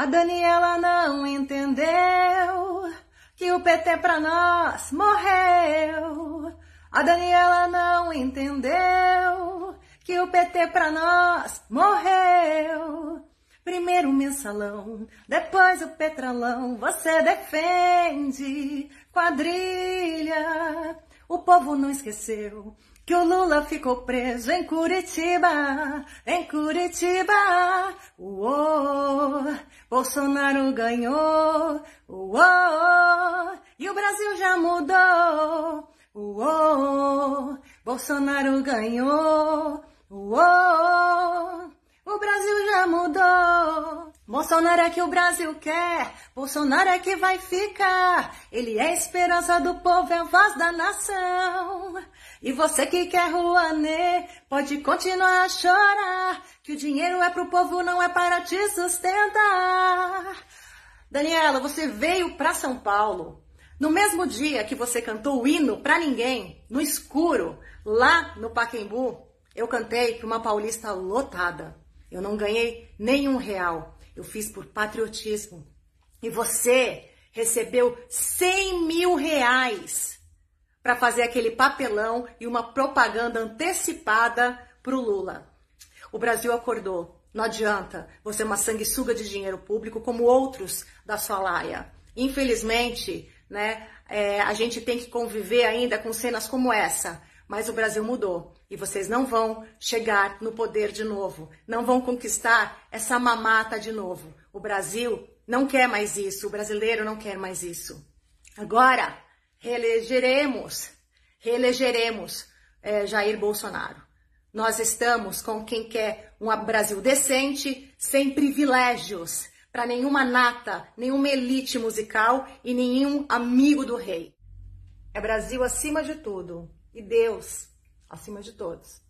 A Daniela não entendeu que o PT pra nós morreu. A Daniela não entendeu que o PT pra nós morreu. Primeiro o mensalão, depois o petralão. você defende quadrilha. O povo não esqueceu que o Lula ficou preso em Curitiba, em Curitiba. Uou. Bolsonaro ganhou, uou, e o Brasil já mudou, uou, Bolsonaro ganhou, uou, o Brasil já mudou. Bolsonaro é que o Brasil quer, Bolsonaro é que vai ficar. Ele é a esperança do povo, é a voz da nação. E você que quer Rouanet, Pode continuar a chorar, que o dinheiro é pro povo, não é para te sustentar. Daniela, você veio para São Paulo no mesmo dia que você cantou o hino para ninguém, no escuro, lá no Paquembu. Eu cantei para uma paulista lotada. Eu não ganhei nenhum real. Eu fiz por patriotismo. E você recebeu 100 mil reais para fazer aquele papelão e uma propaganda antecipada para o Lula. O Brasil acordou. Não adianta você é uma sanguessuga de dinheiro público como outros da sua laia. Infelizmente, né, é, a gente tem que conviver ainda com cenas como essa. Mas o Brasil mudou e vocês não vão chegar no poder de novo, não vão conquistar essa mamata de novo. O Brasil não quer mais isso, o brasileiro não quer mais isso. Agora, reelegeremos, reelegeremos é, Jair Bolsonaro. Nós estamos com quem quer um Brasil decente, sem privilégios para nenhuma nata, nenhuma elite musical e nenhum amigo do rei. É Brasil acima de tudo e Deus acima de todos.